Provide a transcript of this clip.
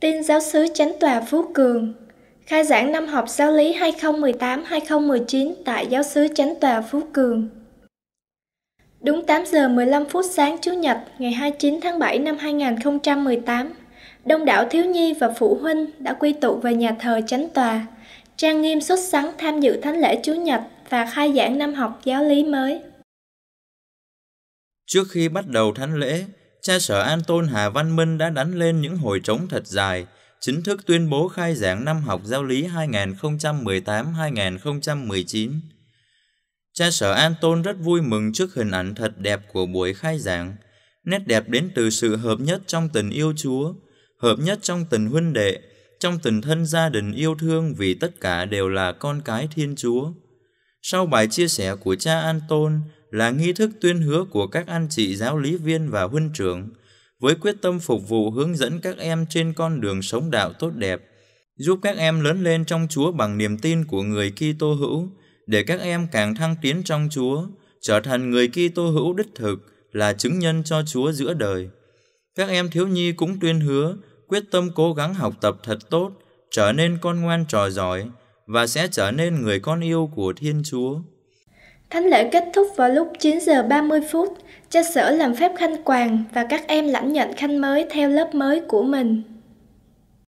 Tin giáo sứ Chánh tòa Phú Cường Khai giảng năm học giáo lý 2018-2019 tại giáo sứ Chánh tòa Phú Cường. Đúng 8 giờ 15 phút sáng Chủ nhật ngày 29 tháng 7 năm 2018, đông đảo thiếu nhi và phụ huynh đã quy tụ về nhà thờ Chánh tòa, trang nghiêm xuất sắn tham dự thánh lễ Chủ nhật và khai giảng năm học giáo lý mới. Trước khi bắt đầu thánh lễ, cha sở An Tôn Hà Văn Minh đã đánh lên những hồi trống thật dài, chính thức tuyên bố khai giảng năm học giáo lý 2018-2019. Cha sở An Tôn rất vui mừng trước hình ảnh thật đẹp của buổi khai giảng, nét đẹp đến từ sự hợp nhất trong tình yêu Chúa, hợp nhất trong tình huynh đệ, trong tình thân gia đình yêu thương vì tất cả đều là con cái Thiên Chúa. Sau bài chia sẻ của cha Anton là nghi thức tuyên hứa của các anh chị giáo lý viên và huynh trưởng với quyết tâm phục vụ hướng dẫn các em trên con đường sống đạo tốt đẹp, giúp các em lớn lên trong Chúa bằng niềm tin của người Kitô hữu, để các em càng thăng tiến trong Chúa, trở thành người Kitô hữu đích thực là chứng nhân cho Chúa giữa đời. Các em thiếu nhi cũng tuyên hứa quyết tâm cố gắng học tập thật tốt, trở nên con ngoan trò giỏi, và sẽ trở nên người con yêu của Thiên Chúa. Thánh lễ kết thúc vào lúc 9 giờ 30 phút, cha sở làm phép khanh quàng và các em lãnh nhận khanh mới theo lớp mới của mình.